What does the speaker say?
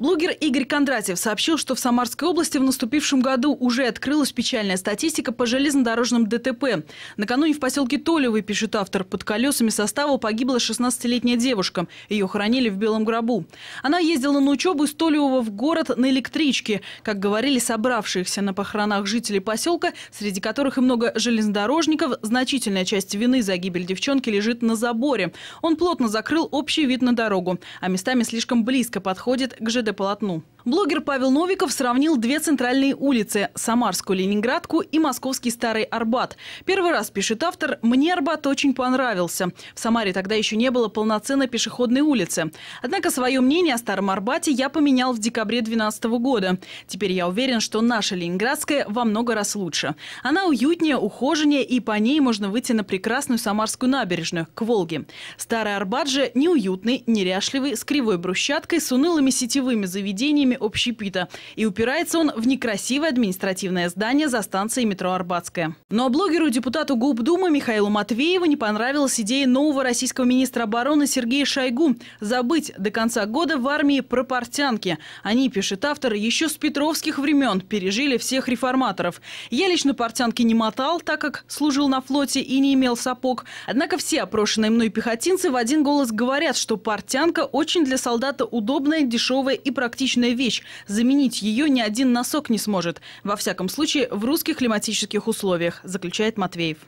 Блогер Игорь Кондратьев сообщил, что в Самарской области в наступившем году уже открылась печальная статистика по железнодорожным ДТП. Накануне в поселке Толевый, пишет автор, под колесами состава погибла 16-летняя девушка. Ее хоронили в Белом гробу. Она ездила на учебу из Толевого в город на электричке. Как говорили собравшихся на похоронах жителей поселка, среди которых и много железнодорожников, значительная часть вины за гибель девчонки лежит на заборе. Он плотно закрыл общий вид на дорогу, а местами слишком близко подходит к ЖД полотну. Блогер Павел Новиков сравнил две центральные улицы – Самарскую Ленинградку и Московский Старый Арбат. Первый раз, пишет автор, «Мне Арбат очень понравился». В Самаре тогда еще не было полноценной пешеходной улицы. Однако свое мнение о Старом Арбате я поменял в декабре 2012 года. Теперь я уверен, что наша Ленинградская во много раз лучше. Она уютнее, ухоженнее, и по ней можно выйти на прекрасную Самарскую набережную – к Волге. Старый Арбат же неуютный, неряшливый, с кривой брусчаткой, с унылыми сетевыми заведениями, изменениями общепита. И упирается он в некрасивое административное здание за станцией метро Арбатская. Но ну, а блогеру депутату Губдумы Михаилу Матвееву не понравилась идея нового российского министра обороны Сергея Шойгу забыть до конца года в армии пропортянки. Они, пишет автор, еще с петровских времен пережили всех реформаторов. Я лично портянки не мотал, так как служил на флоте и не имел сапог. Однако все опрошенные мной пехотинцы в один голос говорят, что портянка очень для солдата удобная, дешевая и практичная вещь вещь. Заменить ее ни один носок не сможет. Во всяком случае, в русских климатических условиях, заключает Матвеев.